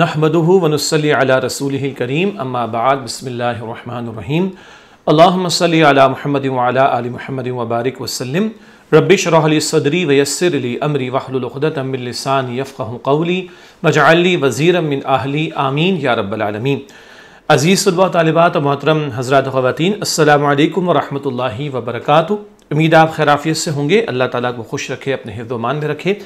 नहमदह वनसली रसूल करीम अम्माबाद बसमीम अल्लामसल महमद आल महमद वबारक वसलम रबिश रहली सदरी वयसरली अमरी वाहलदतमिलसान यफ़क़ली वजाली वज़ी मिन आहली आमीन या रबालमीन अज़ीज़ुल्वा तलबात मोहतरम हज़रत ख़वान अल्लाम वरहमल वबरक उम्मीद आप खैराफियत से होंगे अल्लाह ताली को खुश रखे अपने हिफ्मान में रखे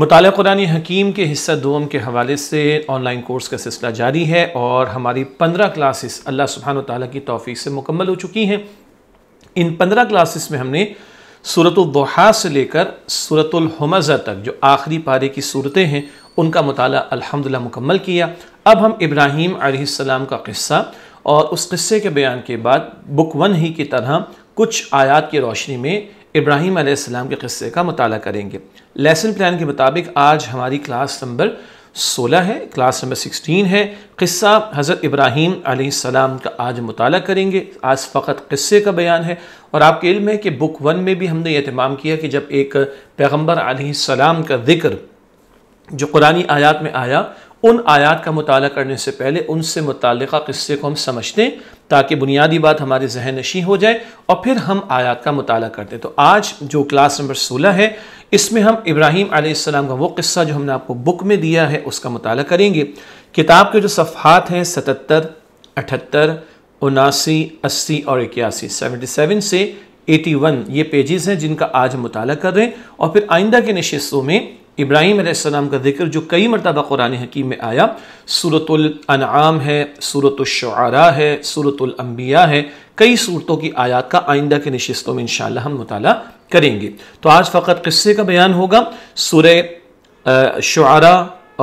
मुताल कुरानी हकीम के हिस्सा दोम के हवाले से ऑनलाइन कोर्स का सिलसिला जारी है और हमारी पंद्रह क्लासेस अल्लाह सुबहान तौ की तोफ़ी से मुकम्मल हो चुकी हैं इन पंद्रह क्लासेस में हमने सूरतुल्दहा से लेकर सूरतुलहमज़ा तक जो आखिरी पारे की सूरतें हैं उनका मताल अलहमदिल्ला मुकम्मल किया अब हम इब्राहीम आसमाम का क़स्सा और उस क़स्से के बयान के बाद बुक वन ही की तरह कुछ आयात की रोशनी में इब्राहीम आसमाम के क़स्से का मताल करेंगे लेसन प्लान के मुताबिक आज हमारी क्लास नंबर सोलह है क्लास नंबर सिक्सटीन है क़स्सा हज़रत इब्राहीम आसमाम का आज मताल करेंगे आज फ़कत क़स्से का बयान है और आपके इल्म है कि बुक वन में भी हमने अहतमाम किया कि जब एक पैगम्बर आसमाम का जिक्र जो कुरानी आयात में आया उन आयात का मताल करने से पहले उनसे मुतल क़स्से को हम समझते हैं ताकि बुनियादी बात हमारे जहन नशी हो जाए और फिर हम आयात का मताल करते तो आज जो क्लास नंबर सोलह है इसमें हम इब्राहिम आसमाम का वो किस्सा जो हमने आपको बुक में दिया है उसका मताल करेंगे किताब के जो सफ़ात हैं सतर अठहत्तर उनासी अस्सी और इक्यासी सेवेंटी सेवन से एटी वन ये पेजेस हैं जिनका आज मताल कर रहे हैं और फिर आइंदा के नशस्तों में इब्राहिम आसमाम का जिक्र जो कई मरतबा कुरान हकीम में आया सूरतुल्आम है सूरतुलशरा है सूरतुल्बिया है कई सूरतों की आयात का आइंदा के नशस्तों में इन हम मुताल करेंगे तो आज फ़कत किस्से का बयान होगा सुर शुरा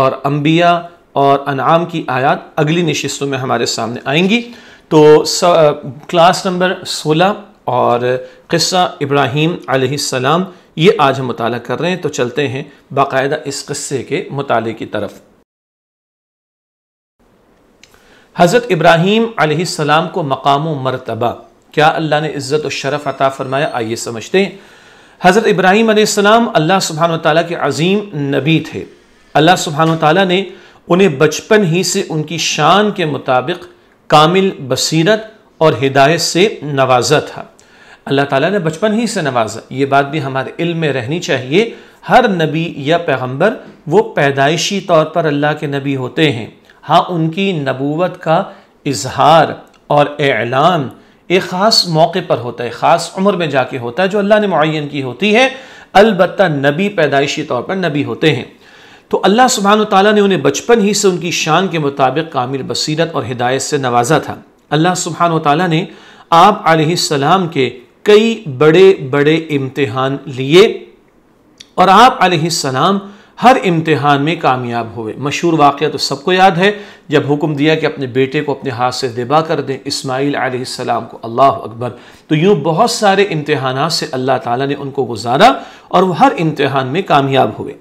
और अम्बिया और अनाम की आयात अगली नशस्तों में हमारे सामने आएंगी तो स, क्लास नंबर सोलह और किस्सा इब्राहिम सलाम ये आज हम मुताल कर रहे हैं तो चलते हैं बाकायदा इस क़स्से के मुताले की तरफ हज़रत इब्राहिम सलाम को मकाम मरतबा क्या अल्लाह ने इज़्ज़त और शरफ़ अता फ़रमाया आइए समझते हैं हज़रत इब्राहिम आसमाम अल्लाह सुबहान ताली के अजीम नबी थे अल्लाह सुबहान ताली ने उन्हें बचपन ही से उनकी शान के मुताबिक कामिल बसीरत और हिदायत से नवाजा था अल्लाह ताला ने बचपन ही से नवाजा ये बात भी हमारे इल्म में रहनी चाहिए हर नबी या पैगंबर वो पैदाइशी तौर पर अल्लाह के नबी होते हैं हाँ उनकी नबूवत का इजहार और एलान एक ख़ास मौके पर होता है ख़ास उम्र में जाके होता है जो अल्लाह ने मुन की होती है अलबत् नबी पैदाइशी तौर पर नबी होते हैं तो अल्लाह सुबहान ताली ने उन्हें बचपन ही से उनकी शान के मुताबिक कामिल बसीरत और हिदायत से नवाजा था अल्लाह सुबहान ताली ने आप के कई बड़े बड़े इम्तहान लिए और आप सलाम हर इम्तहान में कामयाब हुए मशहूर वाक़ तो सबको याद है जब हुक्म दिया कि अपने बेटे को अपने हाथ से दिबा कर दें इसमाइल सलाम को अल्लाह अकबर तो यूँ बहुत सारे इम्तहान से अल्लाह ताला ने उनको गुजारा और वह हर इम्तहान में कामयाब हुए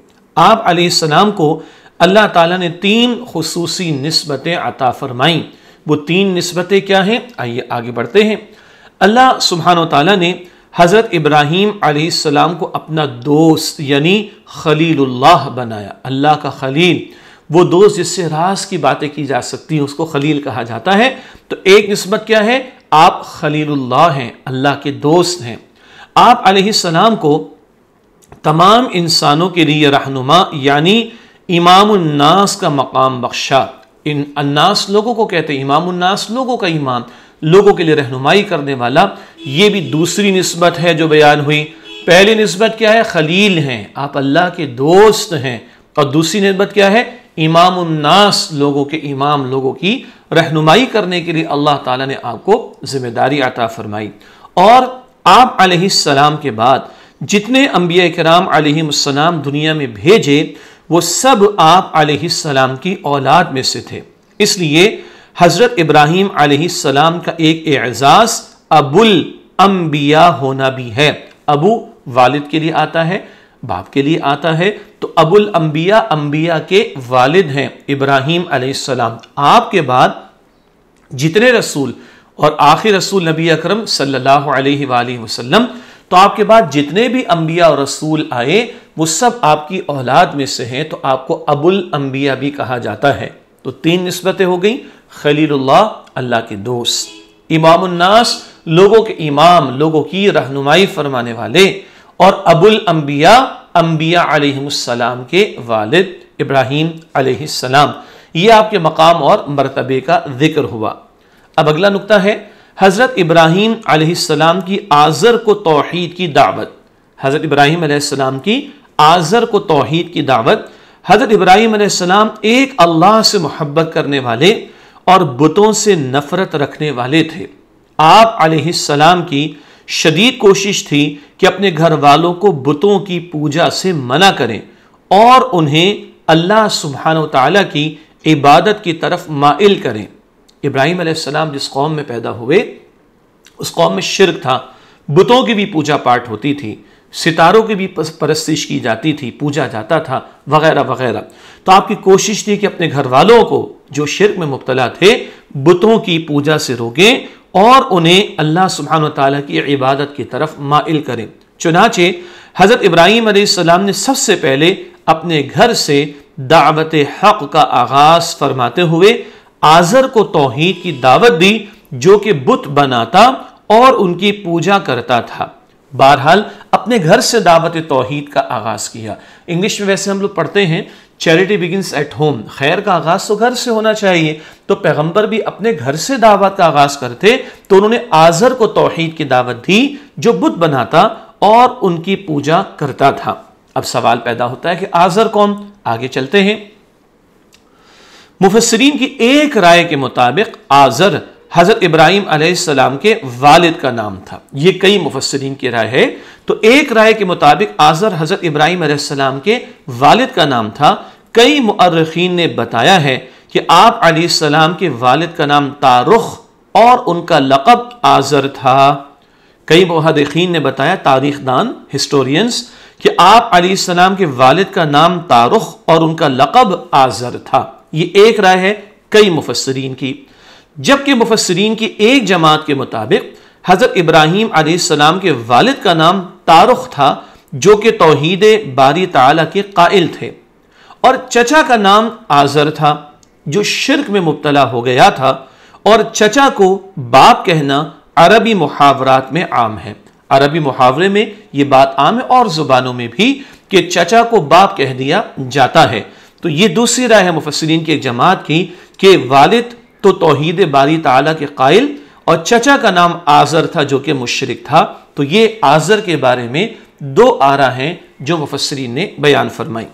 आप सलाम को अल्लाह ताला ने तीन खसूसी नस्बतें अता फ़रमाईं वो तीन नस्बतें क्या हैं आइए आगे बढ़ते हैं अल्लाह सुबहान तला ने हज़रत इब्राहिम आसमाम को अपना दोस्त यानी खलीलुल्लाह बनाया अल्लाह का खलील वो दोस्त जिससे रास की बातें की जा सकती हैं उसको खलील कहा जाता है तो एक नस्बत क्या है आप खलील हैं अल्लाह के दोस्त हैं आप सलाम को तमाम इंसानों के लिए रहनुमा यानी इमामनास का मकाम बख्शा इन अन्नास लोगों को कहते हैं इमामनास लोगों का इमाम लोगों के लिए रहनुमाई करने वाला ये भी दूसरी नस्बत है जो बयान हुई पहली नस्बत क्या है खलील हैं आप अल्लाह के दोस्त हैं और दूसरी नस्बत क्या है इमाम उन्नास लोगों के इमाम लोगों की रहनुमाई करने के लिए अल्लाह ताला ने आपको जिम्मेदारी अता फरमाई और आप आलाम के बाद जितने अम्बिया कराम सलाम दुनिया में भेजे वो सब आप आलाम की औलाद में से थे इसलिए हज़रत इब्राहिम आसमाम का एक एजाज़ अबुल अम्बिया होना भी है अबू वालिद के लिए आता है बाप के लिए आता है तो अबुल अम्बिया अम्बिया के वालिद हैं इब्राहिम आसमाम आपके बाद जितने रसूल और आखिर रसूल नबी अकरम सल्लल्लाहु अलैहि वसल्लम तो आपके बाद जितने भी अम्बिया और रसूल आए वो सब आपकी औलाद में से हैं तो आपको अबुल अम्बिया भी कहा जाता है तो तीन नस्बतें हो गई खलीलुल्लाह अल्लाह के दोस्त उन्नास लोगों के इमाम लोगों की रहनुमाई फरमाने वाले और अबुल अम्बिया अम्बिया अलैहिस्सलाम के वालिद इब्राहिम अलैहिस्सलाम ये आपके मकाम और मरतबे का जिक्र हुआ अब अगला नुकता है हज़रत इब्राहिम अलैहिस्सलाम की आज़र को तोहहीद की दावत हज़रत इब्राहिम अलैहिस्सलाम की आज़र को तोहहीद की दावत हज़रत इब्राहिम अलैहिस्सलाम एक अल्लाह से मोहब्बत करने वाले और बुतों से नफरत रखने वाले थे आप सलाम की शदीद कोशिश थी कि अपने घर वालों को बुतों की पूजा से मना करें और उन्हें अल्लाह सुबहान तला की इबादत की तरफ माइल करें इब्राहिम आसमाम जिस कौम में पैदा हुए उस कौम में शिरक था बुतों की भी पूजा पाठ होती थी सितारों की भी परस्तिश की जाती थी पूजा जाता था वगैरह वगैरह तो आपकी कोशिश थी कि अपने घर वालों को जो शिरक में मुबतला थे बुतों की पूजा से रोकें और उन्हें अल्लाह सुबहान तला की इबादत की तरफ माइल करें चुनाचे हज़रत इब्राहिम आसमाम ने सबसे पहले अपने घर से दावत हक़ का आगाज़ फरमाते हुए आज़र को तोहहीद की दावत दी जो कि बुत बनाता और उनकी पूजा करता था बहरहाल अपने घर से दावत तोहहीद का आगाज़ किया इंग्लिश में वैसे हम लोग पढ़ते हैं चैरिटी बिगिनस एट होम खैर का आगाज़ तो घर से होना चाहिए तो पैगंबर भी अपने घर से दावत का आगाज़ करते तो उन्होंने आज़र को तोहहीद की दावत दी जो बुत बनाता और उनकी पूजा करता था अब सवाल पैदा होता है कि आज़र कौन आगे चलते हैं मुफसरीन की एक राय के मुताबिक आज़र हज़रत इब्राहिम आसमाम के वालिद का नाम था ये कई मुफसरीन की राय है तो एक राय के मुताबिक आज़र हज़रत इब्राहिम आसमाम के वालिद का नाम था कई मर्रखीन ने बताया है कि आप आसमाम के वालिद का नाम तारुख और उनका लक़ब आज़र था कई महदीन ने बताया तारीख दान हिस्टोरियंस कि आप आसमाम के वालिद का नाम तारुख और उनका लक़ब आज़र था ये एक राय है कई मुफसरीन की जबकि मुफसरीन की एक जमात के मुताबिक हज़रत इब्राहीम आसमाम के वालिद का नाम तारुख था जो कि तोहद बारी ताला के कायल थे और चचा का नाम आज़र था जो शिरक में मुबतला हो गया था और चचा को बाप कहना अरबी मुहावरात में आम है अरबी मुहावरे में ये बात आम है और ज़ुबानों में भी कि चचा को बाप कह दिया जाता है तो ये दूसरी राय है मुफसरीन की एक जमात की कि वालिद तो तोहद बारी ताला के कायल और चचा का नाम आज़र था जो कि मुशरक था तो ये आज़र के बारे में दो आरा हैं जो मुफसरीन ने बयान फरमाई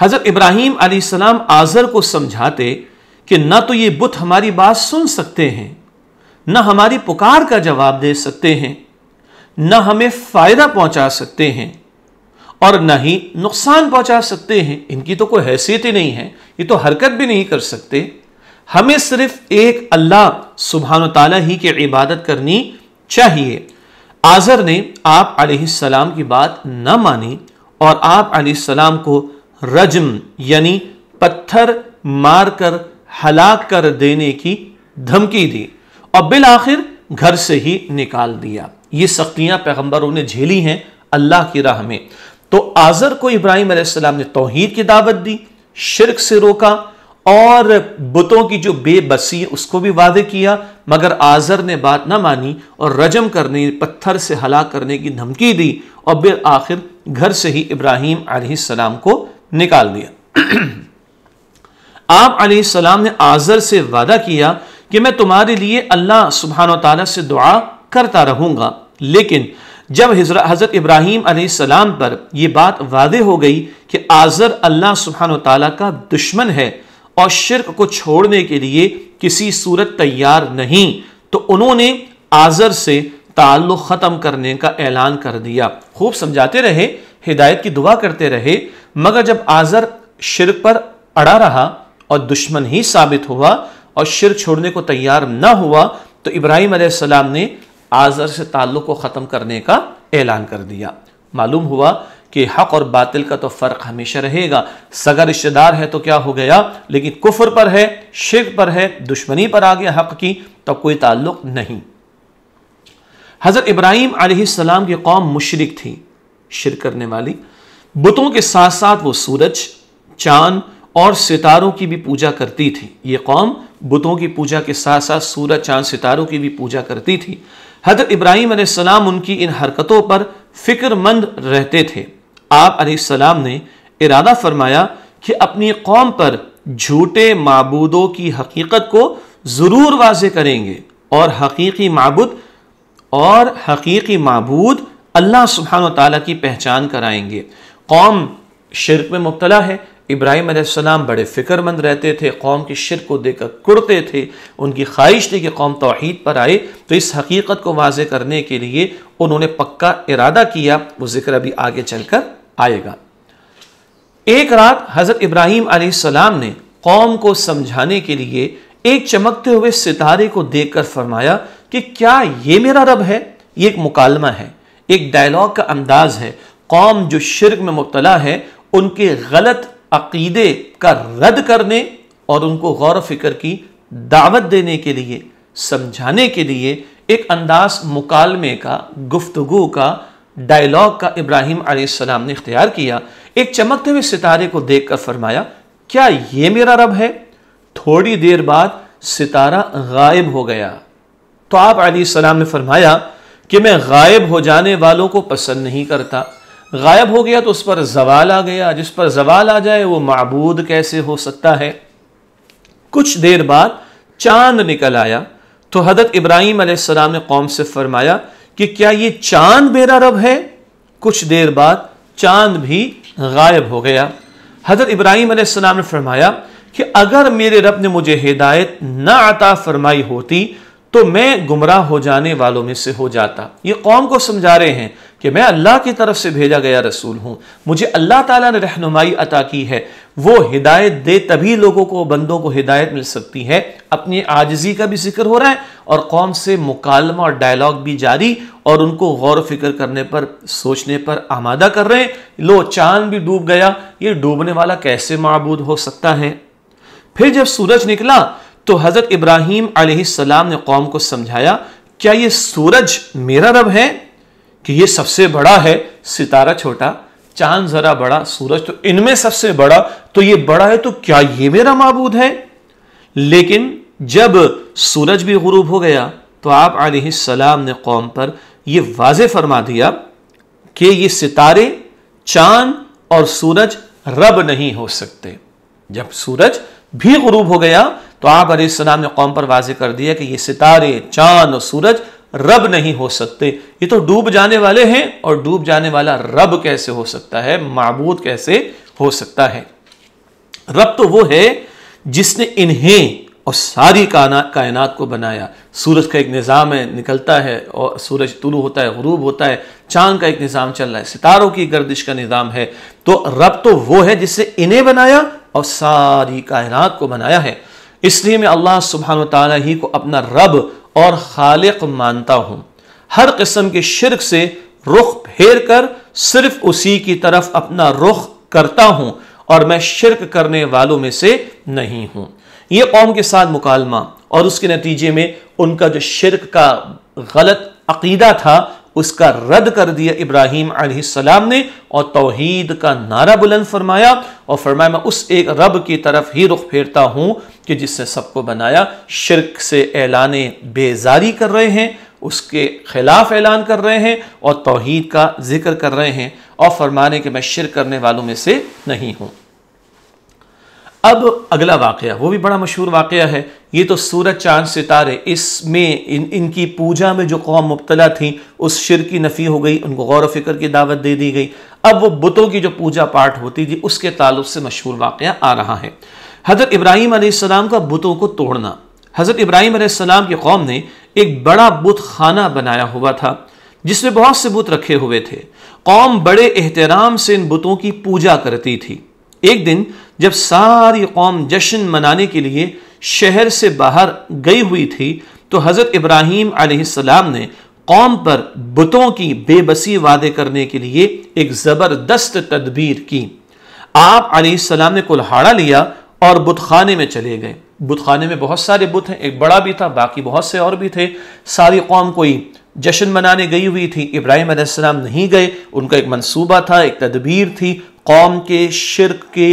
हज़रत इब्राहिम आसमाम आज़र को समझाते कि ना तो ये बुत हमारी बात सुन सकते हैं ना हमारी पुकार का जवाब दे सकते हैं ना हमें फ़ायदा पहुंचा सकते हैं और ना ही नुकसान पहुंचा सकते हैं इनकी तो कोई हैसियत ही नहीं है ये तो हरकत भी नहीं कर सकते हमें सिर्फ एक अल्लाह सुबहान तला ही की इबादत करनी चाहिए आज़र ने आप सलाम की बात न मानी और आप सलाम को रजम यानी पत्थर मारकर हलाक कर देने की धमकी दी और बिल आखिर घर से ही निकाल दिया ये सख्तियां पैगंबरों ने झेली हैं अल्लाह की राह में तो आज़र को इब्राहिम ने तोहहीद की दावत दी शिरक से रोका और बुतों की जो बेबसी उसको भी वादे किया मगर आज़र ने बात ना मानी और रजम करने पत्थर से हला करने की धमकी दी और बिल आखिर घर से ही इब्राहिम आसमाम को निकाल दिया आप आसमाम ने आज़र से वादा किया कि मैं तुम्हारे लिए अल्लाह सुबहान तला से दुआ करता रहूंगा लेकिन जब हज़रत इब्राहिम आसमाम पर यह बात वादे हो गई कि आज़र अल्लाह सुबहान तला का दुश्मन है और शिरक को छोड़ने के लिए किसी सूरत तैयार नहीं तो उन्होंने आज़र से ताल्लुक़ ख़त्म करने का ऐलान कर दिया खूब समझाते रहे हिदायत की दुआ करते रहे मगर जब आज़र शिरक पर अड़ा रहा और दुश्मन ही साबित हुआ और शिर छोड़ने को तैयार ना हुआ तो इब्राहिम आसमाम ने आज़र से ताल्लुक़ को ख़त्म करने का ऐलान कर दिया मालूम हुआ कि हक और बातिल का तो फ़र्क हमेशा रहेगा सगर रिश्तेदार है तो क्या हो गया लेकिन कुफर पर है शिर पर है दुश्मनी पर आ गया हक की तो कोई ताल्लुक नहीं हज़रत इब्राहिम आसमाम की कौम मुशरक थी शिर करने वाली बुतों के साथ साथ वो सूरज चांद और सितारों की भी पूजा करती थी ये कौम बुतों की पूजा के साथ साथ सूरज चांद सितारों की भी पूजा करती थी हजरत इब्राहिम सलाम उनकी इन हरकतों पर फिक्रमंद रहते थे आप सलाम ने इरादा फरमाया कि अपनी कौम पर झूठे मबूदों की हकीकत को ज़रूर वाज करेंगे और हकीकी मबूद और हकीकी मबूद अल्लाह सुबहान तला की पहचान कराएंगे कौम शिरक में मुबतला है इब्राहिम आसमाम बड़े फ़िक्रमंद रहते थे कौम की शिर को देखकर कुड़ते थे उनकी ख्वाहिश थी कि कौम तोहद पर आए तो इस हकीकत को वाज करने के लिए उन्होंने पक्का इरादा किया वो ज़िक्र अभी आगे चल कर आएगा एक रात हज़रत इब्राहिम आसमाम ने कौम को समझाने के लिए एक चमकते हुए सितारे को देख कर फरमाया कि क्या ये मेरा रब है ये एक मुकालमा है एक डायलॉग का अंदाज़ है कौम जो शिरक में मुबतला है उनके गलत अकीदे का रद्द करने और उनको गौर फिक्र की दावत देने के लिए समझाने के लिए एक अंदाज मुकालमे का गुफ्तगु का डायलॉग का इब्राहिम आसमाम ने इख्तियार किया एक चमकते हुए सितारे को देख कर फरमाया क्या ये मेरा रब है थोड़ी देर बाद सितारा गायब हो गया तो आप आसमाम ने फरमाया कि मैं गायब हो जाने वालों को पसंद नहीं करता गायब हो गया तो उस पर जवाल आ गया जिस पर जवाल आ जाए वो मबूद कैसे हो सकता है कुछ देर बाद चांद निकल आया तो हजरत इब्राहिम आसमाम ने कौम से फरमाया कि क्या ये चांद मेरा रब है कुछ देर बाद चांद भी गायब हो गया हजरत इब्राहिम आसमाम ने फरमाया कि अगर मेरे रब ने मुझे हिदायत ना आता फरमाई होती तो मैं गुमराह हो जाने वालों में से हो जाता ये कौम को समझा रहे हैं कि मैं अल्लाह की तरफ से भेजा गया रसूल हूं मुझे अल्लाह ताला ने रहनुमाई अता की है वो हिदायत दे तभी लोगों को बंदों को हिदायत मिल सकती है अपनी आजजी का भी जिक्र हो रहा है और कौम से मुकालमा और डायलॉग भी जारी और उनको गौर फिक्र करने पर सोचने पर आमादा कर रहे हैं लो चांद भी डूब गया ये डूबने वाला कैसे मबूद हो सकता है फिर जब सूरज निकला तो हज़रत इब्राहिम सलाम ने कौम को समझाया क्या ये सूरज मेरा रब है कि ये सबसे बड़ा है सितारा छोटा चांद जरा बड़ा सूरज तो इनमें सबसे बड़ा तो ये बड़ा है तो क्या ये मेरा मबूद है लेकिन जब सूरज भी गुरूब हो गया तो आप सलाम ने कौम पर यह वाज फरमा दिया कि ये सितारे चांद और सूरज रब नहीं हो सकते जब सूरज भी गुरूब हो गया तो आप सलाम ने कौम पर वाजे कर दिया कि ये सितारे चांद और सूरज रब नहीं हो सकते ये तो डूब जाने वाले हैं और डूब जाने वाला रब कैसे हो सकता है मबूद कैसे हो सकता है रब तो वो है जिसने इन्हें और सारी काना कायनात को बनाया सूरज का एक निज़ाम है निकलता है और सूरज तुलू होता है गरूब होता है चांद का एक निज़ाम चल रहा है सितारों की गर्दिश का निज़ाम है तो रब तो वो है जिसने इन्हें बनाया और सारी कायनात को बनाया है इसलिए मैं अल्लाह सुबहान ताली ही को अपना रब और खालिक मानता हूँ हर किस्म के शिरक से रुख फेर कर सिर्फ उसी की तरफ अपना रुख करता हूँ और मैं शिरक करने वालों में से नहीं हूँ ये कौम के साथ मुकालमा और उसके नतीजे में उनका जो शिरक का गलत अकीदा था उसका रद्द कर दिया इब्राहिम आसमाम ने और तोहद का नारा बुलंद फरमाया और फरमाया मैं उस एक रब की तरफ ही रुख फेरता हूँ कि जिसने सबको बनाया शिरक से ऐलान बेजारी कर रहे हैं उसके खिलाफ ऐलान कर रहे हैं और तोहद का जिक्र कर रहे हैं और फरमाने कि मैं शिर करने वालों में से नहीं हूँ अब अगला वाक़ वो भी बड़ा मशहूर वाक़ है ये तो सूरज चांद सितारे इसमें इन इनकी पूजा में जो कौम मुबतला थी उस शिर की नफ़ी हो गई उनको गौर फिक्र की दावत दे दी गई अब वो बुतों की जो पूजा पाठ होती थी उसके ताल्लुक से मशहूर वाक़ आ रहा है हज़रत इब्राहीम आसमाम का बुतों को तोड़ना हज़रत इब्राहीम आसमाम की कौम ने एक बड़ा बुत खाना बनाया हुआ था जिसमें बहुत से बुत रखे हुए थे कौम बड़े एहतराम से इन बुतों की पूजा करती थी एक दिन जब सारी कौम जश्न मनाने के लिए शहर से बाहर गई हुई थी तो हज़रत इब्राहिम आसमाम ने कौम पर बुतों की बेबसी वादे करने के लिए एक ज़बरदस्त तदबीर की आप आसमाम ने कुल्हाड़ा लिया और बुत खाने में चले गए बुतखाने में बहुत सारे बुत हैं एक बड़ा भी था बाकी बहुत से और भी थे सारी कौम कोई जश्न मनाने गई हुई थी इब्राहिम आसमाम नहीं गए उनका एक मंसूबा था एक तदबीर थी कौम के शिरक के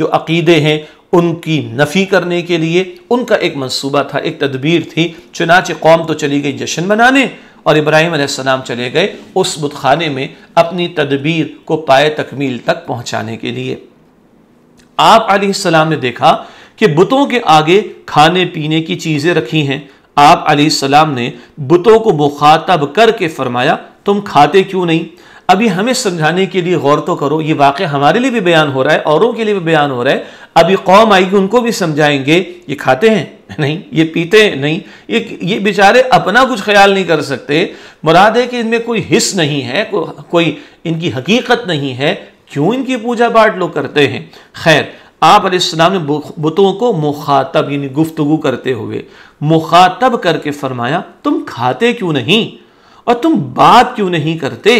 जो अकीदे हैं उनकी नफ़ी करने के लिए उनका एक मंसूबा था एक तदबीर थी चुनाच कौम तो चली गई जश्न मनाने और इब्राहिम आसमाम चले गए उस बुतखाने में अपनी तदबीर को पाए तकमील तक पहुँचाने के लिए आप आसमाम ने देखा कि बुतों के आगे खाने पीने की चीज़ें रखी हैं आप सलाम ने बुतों को मुखातब करके फरमाया तुम खाते क्यों नहीं अभी हमें समझाने के लिए गौर तो करो ये वाक़ हमारे लिए भी बयान हो रहा है औरों के लिए भी बयान हो रहा है अभी कौम आएगी उनको भी समझाएंगे ये खाते हैं नहीं ये पीते हैं नहीं ये ये बेचारे अपना कुछ ख्याल नहीं कर सकते मुराद है कि इनमें कोई हिस्स नहीं है को, कोई इनकी हकीकत नहीं है क्यों इनकी पूजा पाठ लोग करते हैं खैर आप अलैहिस्सलाम ने बुतों को मुखातब यानी गुफ्तगु करते हुए मुखातब करके फरमाया तुम खाते क्यों नहीं और तुम बात क्यों नहीं करते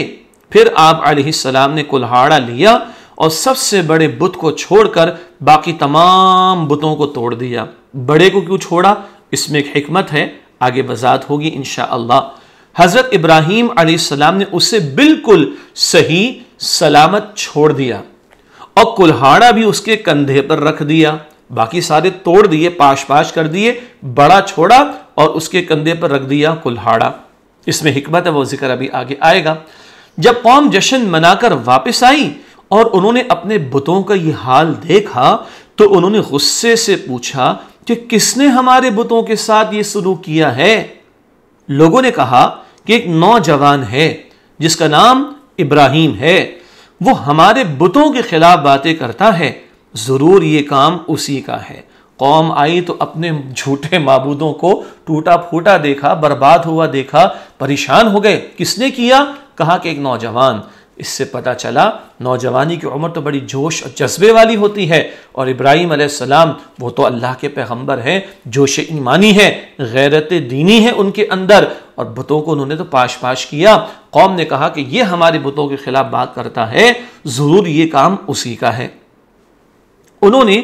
फिर आप अलैहिस्सलाम ने कुल्हाड़ा लिया और सबसे बड़े बुत को छोड़कर बाकी तमाम बुतों को तोड़ दिया बड़े को क्यों छोड़ा इसमें एक हमत है आगे बजात होगी इन हज़रत इब्राहिम आसमाम ने उसे बिल्कुल सही सलामत छोड़ दिया और कुल्हाड़ा भी उसके कंधे पर रख दिया बाकी सारे तोड़ दिए पाश पाश कर दिए बड़ा छोड़ा और उसके कंधे पर रख दिया कुल्हाड़ा इसमें हिकमत है वो जिक्र अभी आगे आएगा जब कौम जश्न मनाकर वापस आई और उन्होंने अपने बुतों का यह हाल देखा तो उन्होंने गुस्से से पूछा कि किसने हमारे बुतों के साथ ये शुरू किया है लोगों ने कहा कि एक नौजवान है जिसका नाम इब्राहिम है वो हमारे बुतों के खिलाफ बातें करता है ज़रूर ये काम उसी का है कौम आई तो अपने झूठे मबूदों को टूटा फूटा देखा बर्बाद हुआ देखा परेशान हो गए किसने किया कहा कि एक नौजवान इससे पता चला नौजवानी की उम्र तो बड़ी जोश और जज्बे वाली होती है और इब्राहिम सलाम वो तो अल्लाह के पैगंबर हैं जोश ईमानी है गैरत दीनी है उनके अंदर और बुतों को उन्होंने तो पाश पाश किया कौम ने कहा कि यह हमारे बुतों के खिलाफ बात करता है ज़रूर यह काम उसी का है उन्होंने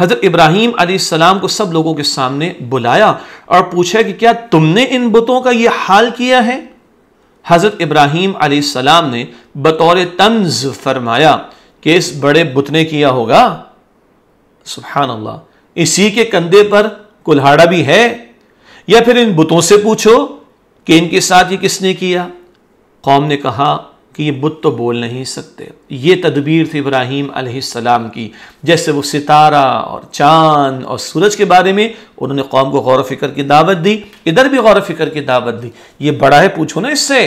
हज़रत अली सलाम को सब लोगों के सामने बुलाया और पूछा कि क्या तुमने इन बुतों का यह हाल किया है हज़रत अली सलाम ने बतौर तंज फरमाया कि इस बड़े बुत ने किया होगा सुबहान अल्लाह इसी के कंधे पर कुल्हाड़ा भी है या फिर इन बुतों से पूछो कि इनके साथ ये किसने किया कौम ने कहा कि ये बुत तो बोल नहीं सकते ये तदबीर थी इब्राहिम अलैहिस्सलाम की जैसे वो सितारा और चाँद और सूरज के बारे में उन्होंने कौम को गौर फिक्र की दावत दी इधर भी गौर फिक्र की दावत दी ये बड़ा है पूछो ना इससे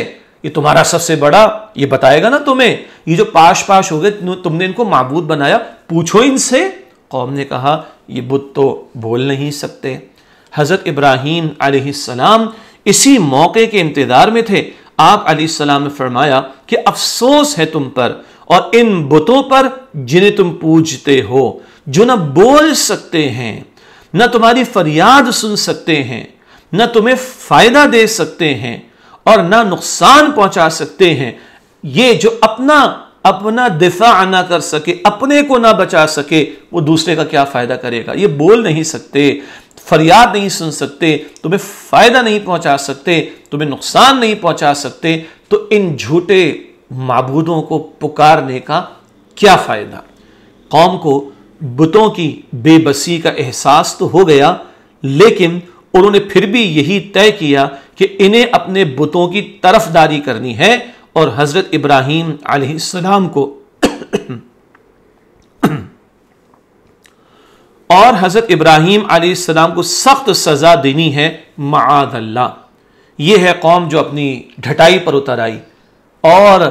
ये तुम्हारा सबसे बड़ा ये बताएगा ना तुम्हें ये जो पाश पाश हो गए तुमने इनको मबूद बनाया पूछो इनसे कौम ने कहा ये बुत तो बोल नहीं सकते हज़रत इब्राहिम आसमाम इसी मौके के इंतजार में थे आप सलाम ने फरमाया कि अफसोस है तुम पर और इन बुतों पर जिन्हें तुम पूजते हो जो ना बोल सकते हैं ना तुम्हारी फरियाद सुन सकते हैं ना तुम्हें फायदा दे सकते हैं और ना नुकसान पहुंचा सकते हैं ये जो अपना अपना दिफा ना कर सके अपने को ना बचा सके वो दूसरे का क्या फायदा करेगा ये बोल नहीं सकते फरियाद नहीं सुन सकते तुम्हें फ़ायदा नहीं पहुंचा सकते तुम्हें नुकसान नहीं पहुंचा सकते तो इन झूठे मबूदों को पुकारने का क्या फ़ायदा कौम को बुतों की बेबसी का एहसास तो हो गया लेकिन उन्होंने फिर भी यही तय किया कि इन्हें अपने बुतों की तरफदारी करनी है और हज़रत इब्राहीम आसमाम को और हज़रत इब्राहिम आसमाम को सख्त सज़ा देनी है माद अल्लाह है कौम जो अपनी ढटाई पर उतर आई और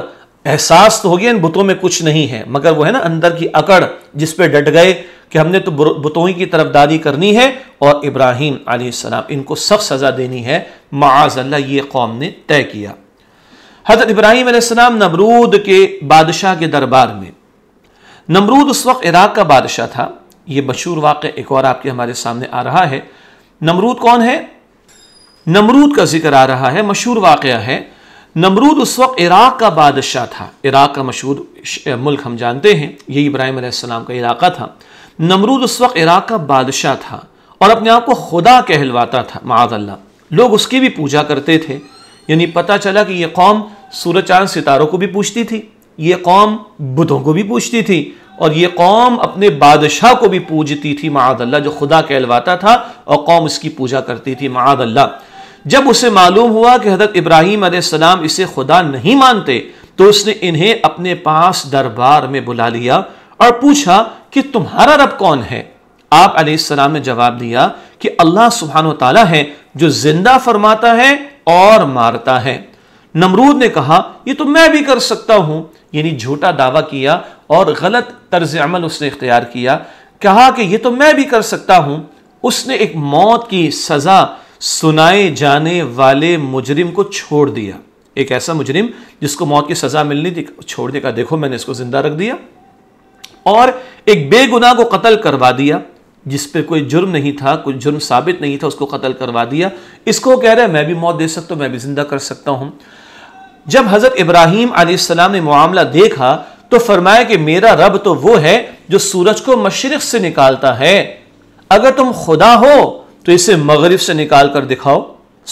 एहसास तो हो गया इन बुतों में कुछ नहीं है मगर वो है ना अंदर की अकड़ जिस पे डट गए कि हमने तो बुतों की तरफदारी करनी है और इब्राहिम आसमाम इनको सख्त सज़ा देनी है माज अल्लाह ये कौम ने तय किया हज़रत इब्राहिम आसमाम नमरूद के बादशाह के दरबार में नमरूद उस वक्त इराक का बादशाह था ये मशहूर वाक़ एक और आपके हमारे सामने आ रहा है नमरूद कौन है नमरूद का जिक्र आ रहा है मशहूर वाक़ है नमरूद उस वक्त इराक़ का बादशाह था इराक़ का मशहूर मुल्क हम जानते हैं यही इब्राहिम का इलाका था नमरूद उस वक्त इराक़ का बादशाह था और अपने आप को खुदा कहलवाता था माजल्ला लोग उसकी भी पूजा करते थे यानी पता चला कि यह कौम सूरज चांद सितारों को भी पूछती थी ये कौम बुधों को भी पूछती थी और ये कौम अपने बादशाह को भी पूजती थी महादल्ला जो खुदा कहलवाता था और कौम उसकी पूजा करती थी महादल्ला जब उसे मालूम हुआ कि हजरत इब्राहिम सलाम इसे खुदा नहीं मानते तो उसने इन्हें अपने पास दरबार में बुला लिया और पूछा कि तुम्हारा रब कौन है आप सलाम ने जवाब दिया कि अल्लाह सुबहान तला है जो जिंदा फरमाता है और मारता है नमरूद ने कहा यह तो मैं भी कर सकता हूं यानी झूठा दावा किया और गलत तर्ज अमल उसने इख्तियार किया कहा कि यह तो मैं भी कर सकता हूं उसने एक मौत की सज़ा सुनाए जाने वाले मुजरिम को छोड़ दिया एक ऐसा मुजरिम जिसको मौत की सज़ा मिलनी थी छोड़ देगा देखो मैंने इसको ज़िंदा रख दिया और एक बेगुनाह को कत्ल करवा दिया जिस पर कोई जुर्म नहीं था कोई जुर्म साबित नहीं था उसको कत्ल करवा दिया इसको कह रहे है मैं भी मौत दे सकता हूं मैं भी ज़िंदा कर सकता हूँ जब हज़रत इब्राहिम आसमाम ने मामला देखा तो फरमाया कि मेरा रब तो वो है जो सूरज को मशरक से निकालता है अगर तुम खुदा हो तो इसे मगरब से निकाल कर दिखाओ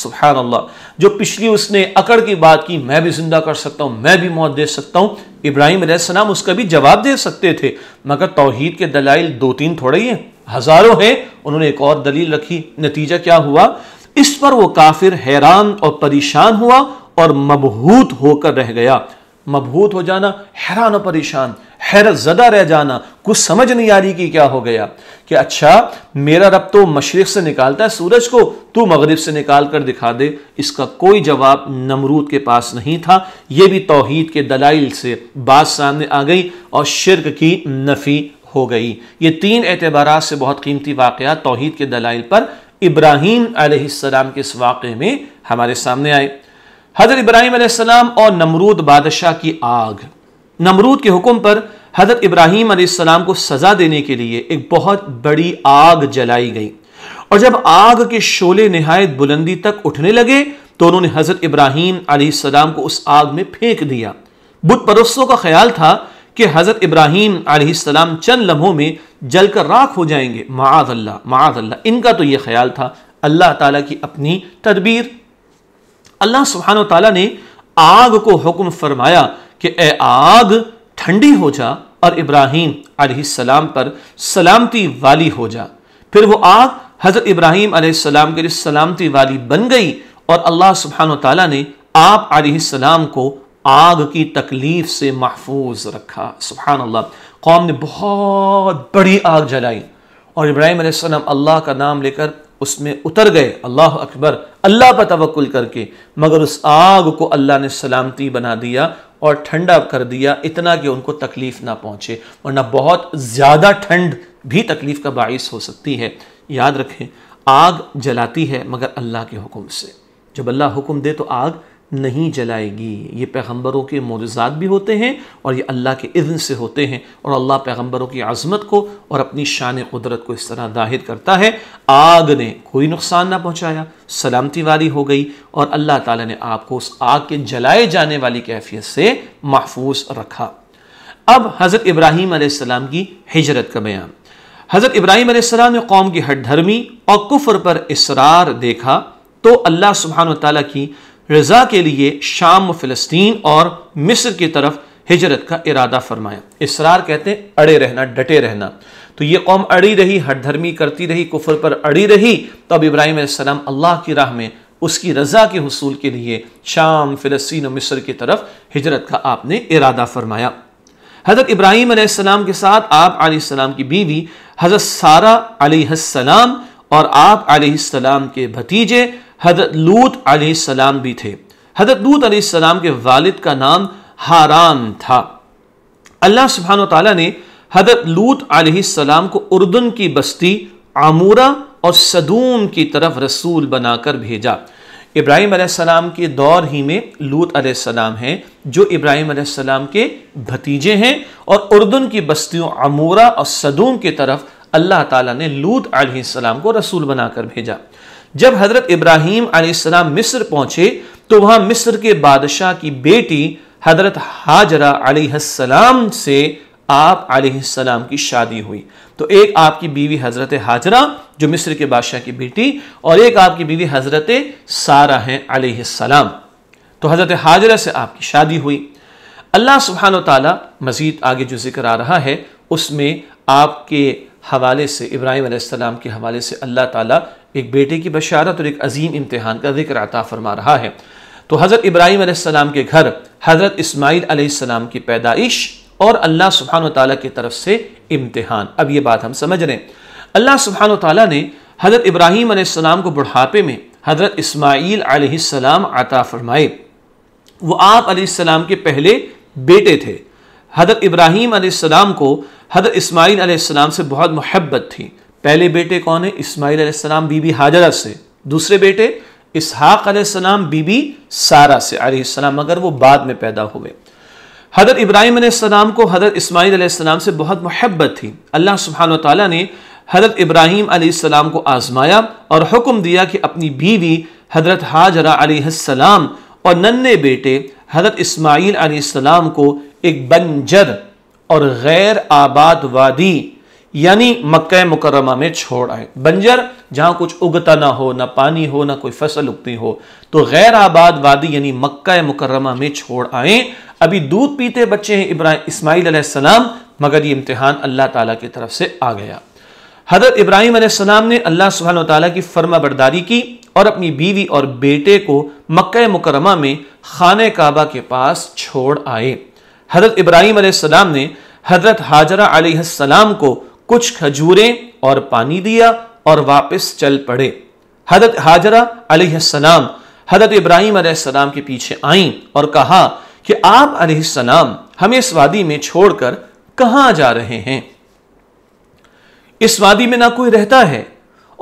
सुबहान अल्लाह जो पिछली उसने अकड़ की बात की मैं भी जिंदा कर सकता हूं मैं भी मौत दे सकता हूं इब्राहिम सलाम उसका भी जवाब दे सकते थे मगर तोहहीद के दलाइल दो तीन थोड़े ही हैं हज़ारों हैं उन्होंने एक और दलील रखी नतीजा क्या हुआ इस पर वो काफिर हैरान और परेशान हुआ और मबहूत होकर रह गया मबहूत हो जाना हैरान और परेशान हैरत ज़दा रह जाना कुछ समझ नहीं आ रही कि क्या हो गया कि अच्छा मेरा रब तो मशरक़ से निकालता है सूरज को तू मगरब से निकाल कर दिखा दे इसका कोई जवाब नमरूद के पास नहीं था यह भी तोहद के दलाइल से बात सामने आ गई और शिरक की नफ़ी हो गई ये तीन एतबार से बहुत कीमती वाक़ तोहद के दलाइल पर इब्राहिम आसमाम के इस वाक़े में हमारे सामने आए हज़रत इब्राहिम आसमाम और नमरूद बादशाह की आग नमरूद के हुक्म पर हज़रत इब्राहिम आसमाम को सज़ा देने के लिए एक बहुत बड़ी आग जलाई गई और जब आग के शोले नहायत बुलंदी तक उठने लगे तो उन्होंने हज़रत इब्राहिम आसमाम को उस आग में फेंक दिया बुत परस्तों का ख्याल था कि हज़रत इब्राहिम आसमाम चंद लम्हों में जलकर राख हो जाएंगे माद अल्लाह माद अल्लाह इनका तो यह ख्याल था अल्लाह ताला की अपनी तदबीर अल्लाह सुबहान तला ने आग को हुक्म फरमाया कि ए आग ठंडी हो जा और इब्राहिम सलाम पर सलामती वाली हो जा फिर वो आग हज़रत इब्राहिम सलाम के लिए सलामती वाली बन गई और अल्लाह सुबहान तला ने आप सलाम को आग की तकलीफ से महफूज रखा सुबहान अल्लाह कौम ने बहुत बड़ी आग जलाई और इब्राहिम सलाम अल्लाह का नाम लेकर उसमें उतर गए अल्लाह अकबर अल्लाह पर तवक्ल करके मगर उस आग को अल्लाह ने सलामती बना दिया और ठंडा कर दिया इतना कि उनको तकलीफ़ ना पहुँचे वरना बहुत ज़्यादा ठंड भी तकलीफ़ का बायस हो सकती है याद रखें आग जलाती है मगर अल्लाह के हुक्म से जब अल्लाह हुक्म दे तो आग नहीं जलाएगी ये पैगम्बरों के मोजात भी होते हैं और ये अल्लाह के इज़्न से होते हैं और अल्लाह पैगम्बरों की आज़मत को और अपनी शान कुदरत को इस तरह दाहिर करता है आग ने कोई नुकसान ना पहुँचाया सलामती वाली हो गई और अल्लाह ताला ने आपको उस आग के जलाए जाने वाली कैफियत से महफूज रखा अब हज़रत इब्राहिम आसमाम की हजरत का बयान हज़रत इब्राहिम आसमाम ने कौम की धर्मी और कुफर पर इसरार देखा तो अल्लाह सुबहान तला की रजा के लिए शाम फिलस्तीन और मिस्र की तरफ हिजरत का इरादा फरमाया इसरार कहते हैं अड़े रहना डटे रहना तो ये कौम अड़ी रही हटधर्मी करती रही कुफर पर अड़ी रही तो अब इब्राहिम सलाम अल्लाह की राह में उसकी रजा के हसूल के लिए शाम फ़लस्तीन और मिस्र की तरफ हिजरत का आपने इरादा फरमाया हज़रत इब्राहिम सलाम के साथ आप आलाम की बीवी हज़रत सारा आलाम और आप आलाम के भतीजे हजरत लूत आसमाम भी थे हजरत लूत आसमाम के वालिद का नाम हारान था अल्लाह सुबहान तला ने हजरत लूत आसमाम को उर्दन की बस्ती आमूरा और सदूम की तरफ रसूल बनाकर भेजा इब्राहिम आसमाम के दौर ही में लूत सलाम हैं जो इब्राहिम आसमाम के भतीजे हैं और उर्दन की बस्तियों आमूरा और सदूम की तरफ अल्लाह ताला ने लूत आसमाम को रसूल बनाकर भेजा जब हजरत इब्राहिम आसमाम मिस्र पहुंचे तो वहां मिस्र के बादशाह की बेटी हजरत हाजरा आसमाम से आप आसमाम की शादी हुई तो एक आपकी बीवी हजरत हाजरा जो मिस्र के बादशाह की बेटी और एक आपकी बीवी हजरत सारा हैं आसमाम तो हजरत हाजरा से आपकी शादी हुई अल्लाह सुबहान तला मज़ीद आगे जो जिक्र आ रहा है उसमें आपके हवाले से इब्राहिम के हवाले से अल्लाह ताला एक बेटे की बशारत और एक अजीम इम्तहान का जिक्र आता फरमा रहा है तो हज़रत इब्राहिम के घर हज़रत इसमाईल आसमाम की पैदाइश और अल्लाह सुबहान ताली की तरफ से इम्तहान अब ये बात हम समझ रहे हैं अल्लाह सुबहान ताली ने हज़रत इब्राहीम को बुढ़ापे में हज़रत इसमाईल आता फरमाए वो आप आसमाम के पहले बेटे थे हज़रत इब्राहीम को हज़रत इसमाईल आसमाम से बहुत मोहब्बत थी पहले बेटे कौन है इस्माईल अलैहिस्सलाम बीबी हाजरा से दूसरे बेटे इसहाक अलैहिस्सलाम बीबी सारा से अलैहिस्सलाम मगर वो बाद में पैदा हुए हज़रत इब्राहिम अलैहिस्सलाम को हज़रत इस्माईल अलैहिस्सलाम से बहुत मोहब्बत थी अल्लाह सुबहान ताली ने हज़रत इब्राहिम अलैहिस्सलाम को आज़माया और हुक्म दिया कि अपनी बीवी हज़रत हाजरा अलैहिस्सलाम और नन्हे बेटे हज़रत इस्माईल अलैहिस्सलाम को एक बंजर और गैर आबाद वादी यानी मक्का मुकरमा में छोड़ आए बंजर जहां कुछ उगता ना हो ना पानी हो ना कोई फसल उगती हो तो गैर आबाद वादी यानी मक्का मुकरमा में छोड़ आए अभी दूध पीते बच्चे हैं इब्राहिम इस्माईल मगर ये इम्तिहान अल्लाह ताला की तरफ से आ गया हजरत इब्राहिम सलाम ने अल्लाह सुबहान तला की फर्मा बरदारी की और अपनी बीवी और बेटे को मक्का मुकरमा में खान काबा के पास छोड़ आए हजरत इब्राहिम सलाम ने हजरत हाजरा सलाम को कुछ खजूरें और पानी दिया और वापस चल पड़े हजरत हाजरा अलैहिस्सलाम हजरत इब्राहिम अलैहिस्सलाम के पीछे आईं और कहा कि आप अलैहिस्सलाम हमें इस वादी में छोड़कर कहां जा रहे हैं इस वादी में ना कोई रहता है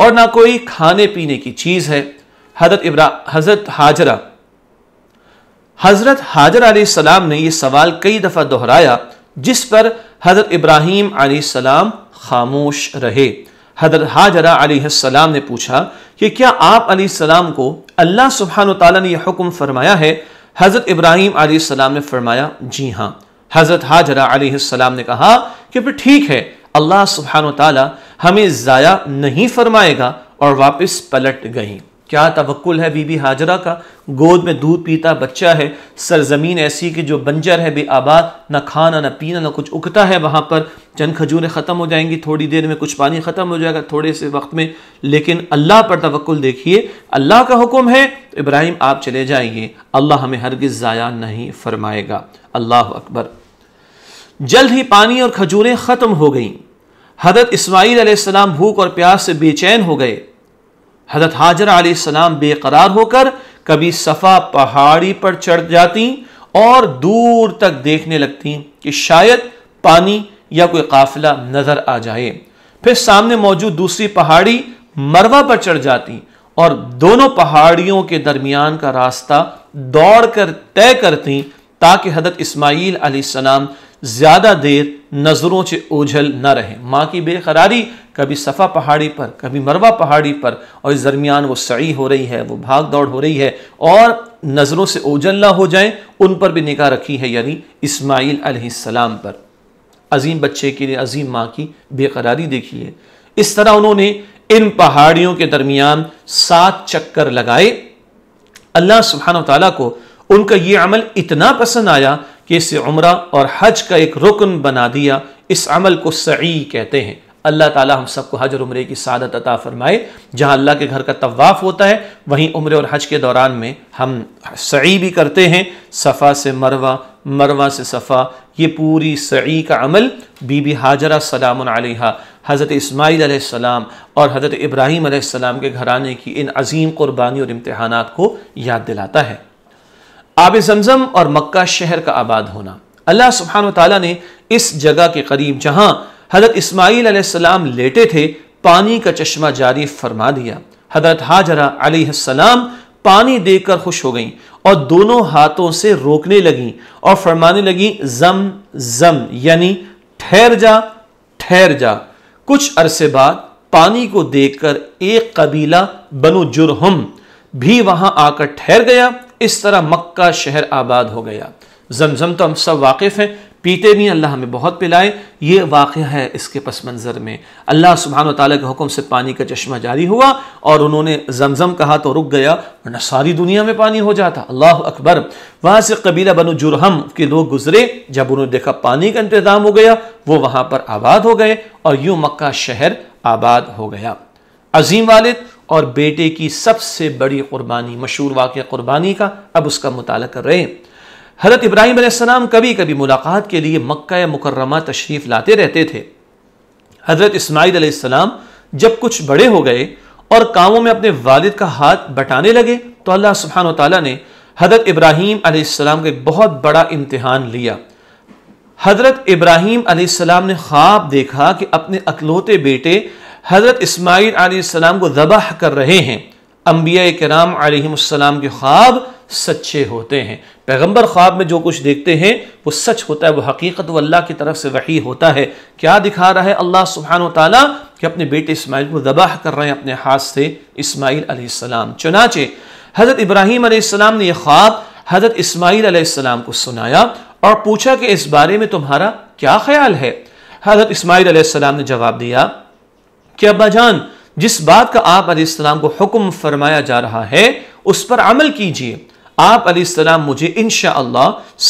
और ना कोई खाने पीने की चीज़ है हजरत इब्रा हजरत हाजरा हजरत हाजरा सलाम ने यह सवाल कई दफ़ा दोहराया जिस पर हज़रत इब्राहिम आसमाम खामोश रहे हजरत हाजरा आसमाम ने पूछा कि क्या आप आसमाम को अल्लाह सुबहान तला ने यह हुक्म फरमाया है हज़रत इब्राहिम आसमाम ने फरमाया जी हाँ हज़रत हाजरा आसमाम ने कहा कि फिर ठीक है अल्लाह सुबहान तला हमें ज़ाया नहीं फरमाएगा और वापस पलट गई क्या तवक्ल है बीबी हाजरा का गोद में दूध पीता बच्चा है सरजमीन ऐसी कि जो बंजर है बेआबाद ना खाना ना पीना ना कुछ उगता है वहाँ पर चंद खजूरें ख़त्म हो जाएंगी थोड़ी देर में कुछ पानी ख़त्म हो जाएगा थोड़े से वक्त में लेकिन अल्लाह पर तवक्ल देखिए अल्लाह का हुक्म है इब्राहिम आप चले जाइए अल्लाह हमें हरगज ज़ाया नहीं फरमाएगा अल्लाह अकबर जल्द ही पानी और खजूरें ख़त्म हो गईं हजरत इसमाईल भूख और प्यास से बेचैन हो गए हज़रत हाजर आसमाम बेकरार होकर कभी सफ़ा पहाड़ी पर चढ़ जाती और दूर तक देखने लगती कि शायद पानी या कोई काफिला नज़र आ जाए फिर सामने मौजूद दूसरी पहाड़ी मरवा पर चढ़ जाती और दोनों पहाड़ियों के दरमियान का रास्ता दौड़ कर तय करती ताकि हजरत इस्माईल आसमाम ज़्यादा देर नज़रों से ओझल न रहे माँ की बेकरारी कभी सफ़ा पहाड़ी पर कभी मरवा पहाड़ी पर और इस दरमियान वो सही हो रही है वो भाग दौड़ हो रही है और नज़रों से ओझल हो जाए उन पर भी निगाह रखी है यानी इसमाइल अलैहिस्सलाम पर अजीम बच्चे के लिए अजीम माँ की बेकरारी देखी है इस तरह उन्होंने इन पहाड़ियों के दरमियान सात चक्कर लगाए अल्लाह सुबहान तला को उनका ये अमल इतना पसंद आया कि इसे उम्र और हज का एक रुकन बना दिया इस अमल को सही कहते हैं अल्लाह ताला हम सबको हज और उम्र की सादत अता फरमाए जहाँ अल्लाह के घर का तवाफ़ होता है वहीं उम्र और हज के दौरान में हम सही भी करते हैं सफ़ा से मरवा मरवा से सफ़ा ये पूरी सई का अमल बीबी हाजरा सलाम हज़रत इसमाईल सलाम और हज़रत इब्राहीम सलाम के घराने की इन अजीम क़ुरबानी और इम्तहान को याद दिलाता है आब जमज़म और मक्का शहर का आबाद होना अल्लाह सुबहान तला ने इस जगह के करीब जहाँ हजरत इस्माईल सलाम लेटे थे पानी का चश्मा जारी फरमा दिया हजरत हाजरा सलाम पानी देकर खुश हो गईं और दोनों हाथों से रोकने लगीं और फरमाने लगीं जम जम यानी ठहर जा ठहर जा कुछ अरसे बाद पानी को देखकर एक कबीला बनु जुरहम भी वहां आकर ठहर गया इस तरह मक्का शहर आबाद हो गया जमजम तो हम सब वाकिफ हैं पीते भी अल्लाह हमें बहुत पिलाए ये वाक़ है इसके पस मंज़र में अल्लाह सुबहान तै के हुक्म से पानी का चश्मा जारी हुआ और उन्होंने जमज़म कहा तो रुक गया वरना सारी दुनिया में पानी हो जाता अल्लाह अकबर वहाँ से कबीला बनो जुरहम के लोग गुजरे जब उन्होंने देखा पानी का इंतज़ाम हो गया वो वहाँ पर आबाद हो गए और यूँ मक्का शहर आबाद हो गया अजीम वालद और बेटे की सबसे बड़ी कुर्बानी मशहूर वाक़ कुर्बानी का अब उसका मुताल कर रहे हैं हज़रत इब्राहिम आसमाम कभी कभी मुलाकात के लिए मक्का मुकर्रमा तशरीफ़ लाते रहते थे हज़रत इस्माईल जब कुछ बड़े हो गए और कामों में अपने वालिद का हाथ बटाने लगे तो अल्लाह सुबहान ताली ने हज़रत इब्राहीम आसमाम का एक बहुत बड़ा इम्तहान लिया हज़रत इब्राहीम आसमाम ने ख्वाब देखा कि अपने अकलौते बेटे हज़रत इस्माईल आसमाम को ज़बह कर रहे हैं अम्बिया कराम आलम के ख्वाब सच्चे होते हैं पैगंबर ख्वाब में जो कुछ देखते हैं वो सच होता है वो हकीकत वो अल्लाह की तरफ से वही होता है क्या दिखा रहा है अल्लाह सुबहान तला कि अपने बेटे इसमाइल को दबाह कर रहे हैं अपने हाथ से इसमाइल सलाम चुनाचे हज़रत इब्राहिम सलाम ने यह ख्वाब हज़रत इसमाइल सलाम को सुनाया और पूछा कि इस बारे में तुम्हारा क्या ख्याल है हज़रत इसमाइल ने जवाब दिया कि अब्बा जान जिस बात का आप सलाम को हुक्म फरमाया जा रहा है उस पर अमल कीजिए आप अलीसलाम मुझे इन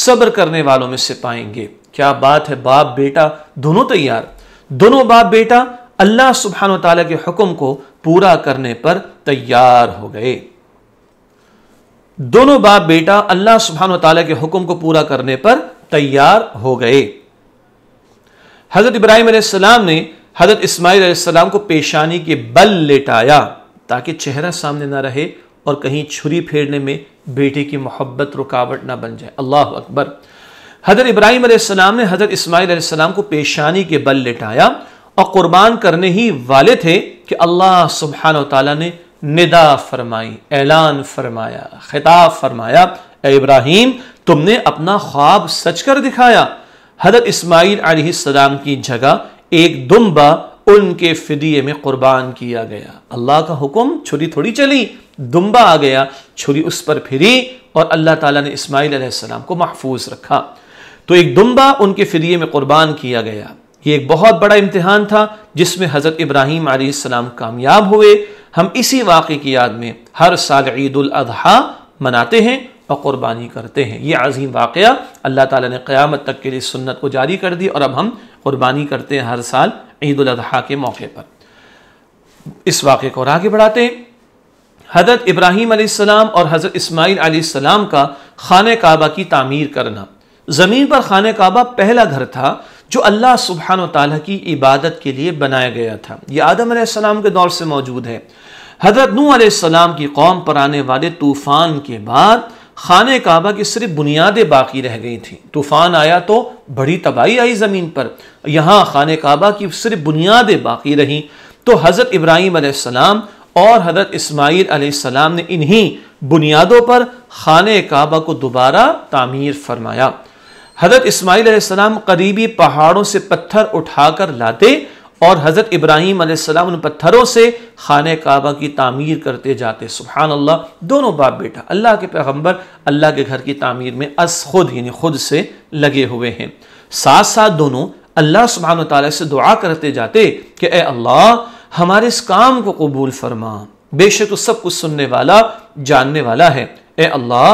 सब्र करने वालों में से पाएंगे क्या बात है बाप बेटा दोनों तैयार दोनों बाप बेटा अल्लाह सुबहान तला के हुक्म को पूरा करने पर तैयार हो गए दोनों बाप बेटा अल्लाह सुबहान तला के हुक्म को पूरा करने पर तैयार हो गए हजरत इब्राहिम सलाम ने हजरत इस्माईल सलाम को पेशानी के बल लेटाया ताकि चेहरा सामने ना रहे और कहीं छुरी फेरने में बेटे की मोहब्बत रुकावट ना बन जाए अल्लाह अकबर हज़र इब्राहिम आसमाम ने हज़रत इसमाईल को पेशानी के बल लेटाया और कुर्बान करने ही वाले थे कि अल्लाह सुबहान तला ने निदा फरमाई ऐलान फरमाया खिताब फरमाया इब्राहिम तुमने अपना ख्वाब सच कर दिखाया हजरत इस्माईल सलाम की जगह एक दुम्बा उनके फिदिये में कुर्बान किया गया अल्लाह का हुक्म छुरी थोड़ी चली दुम्बा आ गया छुरी उस पर फिरी और अल्लाह ताला ने इस्माईल को महफूज रखा तो एक दुम्बा उनके फिदिये में कुर्बान किया गया ये एक बहुत बड़ा इम्तहान था जिसमें हज़रत इब्राहीम आसमाम कामयाब हुए हम इसी वाक़े की याद में हर साल अजहा मनाते हैं और क़ुरबानी करते हैं ये अजीम वाक़ अल्लाह ताला ने क़यामत तक के लिए सुन्नत को जारी कर दी और अब हम क़ुरबानी करते हैं हर साल ईद अजी के मौके पर इस वाक़े को और आगे बढ़ाते हैं हज़रत इब्राहीम और हज़रत इस्माईल आसमाम का खान काबा की तामीर करना ज़मीन पर खान काबा पहला घर था जो अल्लाह सुबहान तला की इबादत के लिए बनाया गया था यह आदम के दौर से मौजूद है हज़रत नूसम की कौम पर आने वाले तूफ़ान के बाद खान काबा की सिर्फ बुनियादें बाकी रह गई थी तूफ़ान आया तो बड़ी तबाही आई ज़मीन पर यहाँ खान काबा की सिर्फ बुनियादें बाकी रहीं तो हज़रत इब्राहीम और हज़रत इस्माईल आसमाम ने इन्हीं बुनियादों पर खान काबा को दोबारा तामीर फरमाया हज़रत इस्माईल आसमाम करीबी पहाड़ों से पत्थर उठाकर लाते और हज़रत इब्राहिम आसमाम उन पत्थरों से खान काबा की तामीर करते जाते सुबहान अल्लाह दोनों बाप बेटा अल्लाह के पैगम्बर अल्लाह के घर की तामीर में अस खुद यानी खुद से लगे हुए हैं साथ साथ दोनों अल्लाह सुबहान तला से दुआ करते जाते कि ए अल्लाह हमारे इस काम को कबूल फरमा बेशक तो सब कुछ सुनने वाला जानने वाला है ए अल्लाह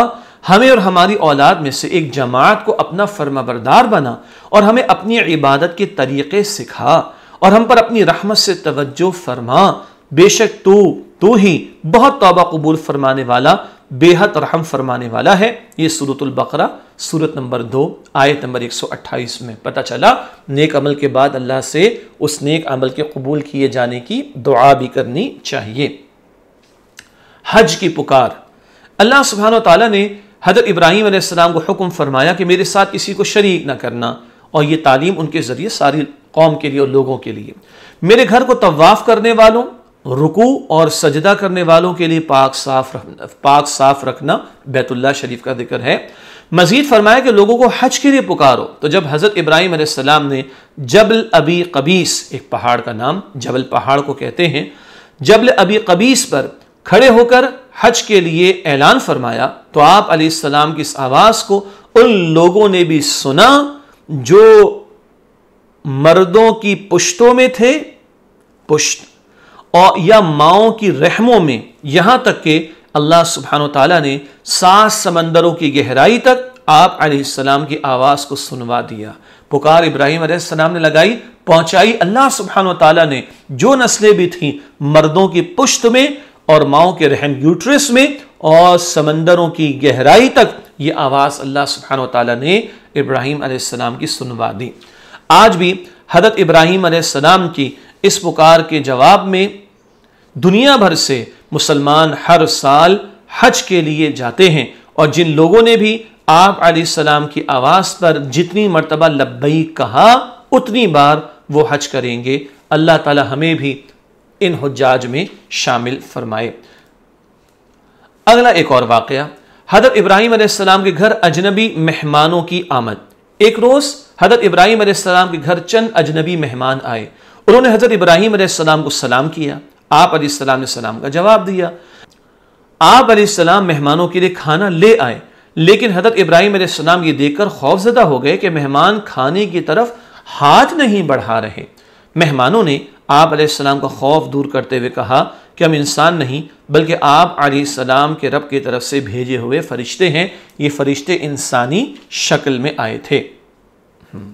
हमें और हमारी औलाद में से एक जमात को अपना फर्मा बरदार बना और हमें अपनी इबादत के तरीक़े सिखा और हम पर अपनी रहमत से तवज्जो फरमा बेशक तू तू ही बहुत तोबा कबूल फरमाने वाला बेहद रहम फरमाने वाला है ये सूरतुल्बकरा सूरत नंबर दो आयत नंबर 128 में पता चला नेक अमल के बाद अल्लाह से उस नेक अमल के कबूल किए जाने की दुआ भी करनी चाहिए हज की पुकार अल्लाह सुबहान तला ने हजरत इब्राहिम को हुक्म फरमाया कि मेरे साथ किसी को शरीक ना करना और ये तालीम उनके ज़रिए सारी कौम के लिए और लोगों के लिए मेरे घर को तवाफ़ करने वालों रुकू और सजदा करने वालों के लिए पाक साफ रखना पाक साफ रखना बैतुल्ला शरीफ का जिक्र है मजीद फरमाया कि लोगों को हज के लिए पुकारो तो जब हज़रत इब्राहिम सलाम ने जबल अबी कबीस एक पहाड़ का नाम जबल पहाड़ को कहते हैं जबल अबी कबीस पर खड़े होकर हज के लिए ऐलान फरमाया तो आप सलाम की इस आवाज़ को उन लोगों ने भी सुना जो मर्दों की पुश्तों में थे पुश्त और या माओ की रहमों में यहां तक के अल्लाह सुबहान तला ने सात समंदरों की गहराई तक आप आसमाम की आवाज़ को सुनवा दिया पुकार इब्राहिम आसमाम ने लगाई पहुंचाई अल्लाह सुबहान तला ने जो नस्लें भी थीं मर्दों की पुश्त में और माओ के रहम यूट्रस में और समंदरों की गहराई तक ये आवाज़ अल्लाह सुबहान तला ने इब्राहिम आसमाम की सुनवा दी आज भी हजरत इब्राहिम आसमाम की इस पुकार के जवाब में दुनिया भर से मुसलमान हर साल हज के लिए जाते हैं और जिन लोगों ने भी आप सलाम की आवाज़ पर जितनी मरतबा लब्बई कहा उतनी बार वो हज करेंगे अल्लाह ताला हमें भी इन हजाज में शामिल फरमाए अगला एक और वाकया हजरत इब्राहिम के घर अजनबी मेहमानों की आमद एक रोज़ हजरत इब्राहिम के घर चंद अजनबी मेहमान आए उन्होंने हजरत इब्राहिम को सलाम किया आप ने सलाम का जवाब दिया आप सलाम मेहमानों के लिए खाना ले आए लेकिन हजरत इब्राहिम ये देखकर खौफजदा हो गए कि मेहमान खाने की तरफ हाथ नहीं बढ़ा रहे मेहमानों ने आप का खौफ दूर करते हुए कहा कि हम इंसान नहीं बल्कि आप आलाम के रब की तरफ से भेजे हुए फरिश्ते हैं ये फरिश्ते इंसानी शक्ल में आए थे हम्म।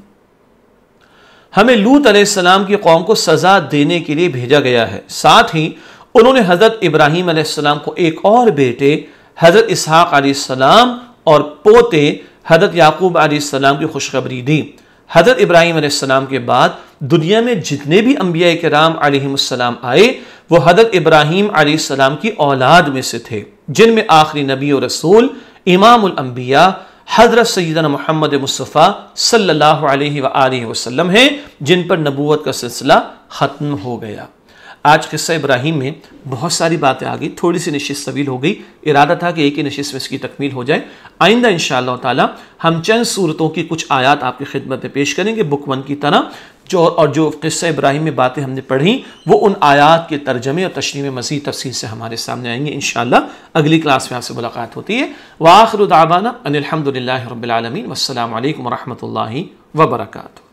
हमें लूत सलाम की कौम को सज़ा देने के लिए भेजा गया है साथ ही उन्होंने हज़रत इब्राहिम सलाम को एक और बेटे हज़रत इसहाक़ सलाम और पोते हज़रत याकूब सलाम की खुशखबरी दी हज़रत इब्राहिम आसमाम के बाद दुनिया में जितने भी अम्बिया कराम आलिम आए वो हज़रत इब्राहिम आसमाम की औलाद में से थे जिनमें आखिरी नबी और रसूल इमामबिया हज़रत सैदन महमद मुस्तफ़ा सल्ला वसम हैं जिन पर नबूत का सिलसिला ख़त्म हो गया आज किस्सा इब्राहिम में बहुत सारी बातें आ गई थोड़ी सी नशिस्त तवील हो गई इरादा था कि एक ही नशिश में इसकी तकमील हो जाए आइंदा इन ताला हम चंद सूरतों की कुछ आयात आपकी खिदमत में पेश करेंगे बुक वन की तरह जो और जो किस्सा इब्राहिम में बातें हमने पढ़ी वो उन आयात के तर्जमे और तशरी में मज़ीद तफसील से हमारे सामने आएंगे इन अगली क्लास में आपसे मुलाकात होती है वाखरुदाबाना अनिलहमदिल्ला रबालमीन वालकम वरहमल वबरकू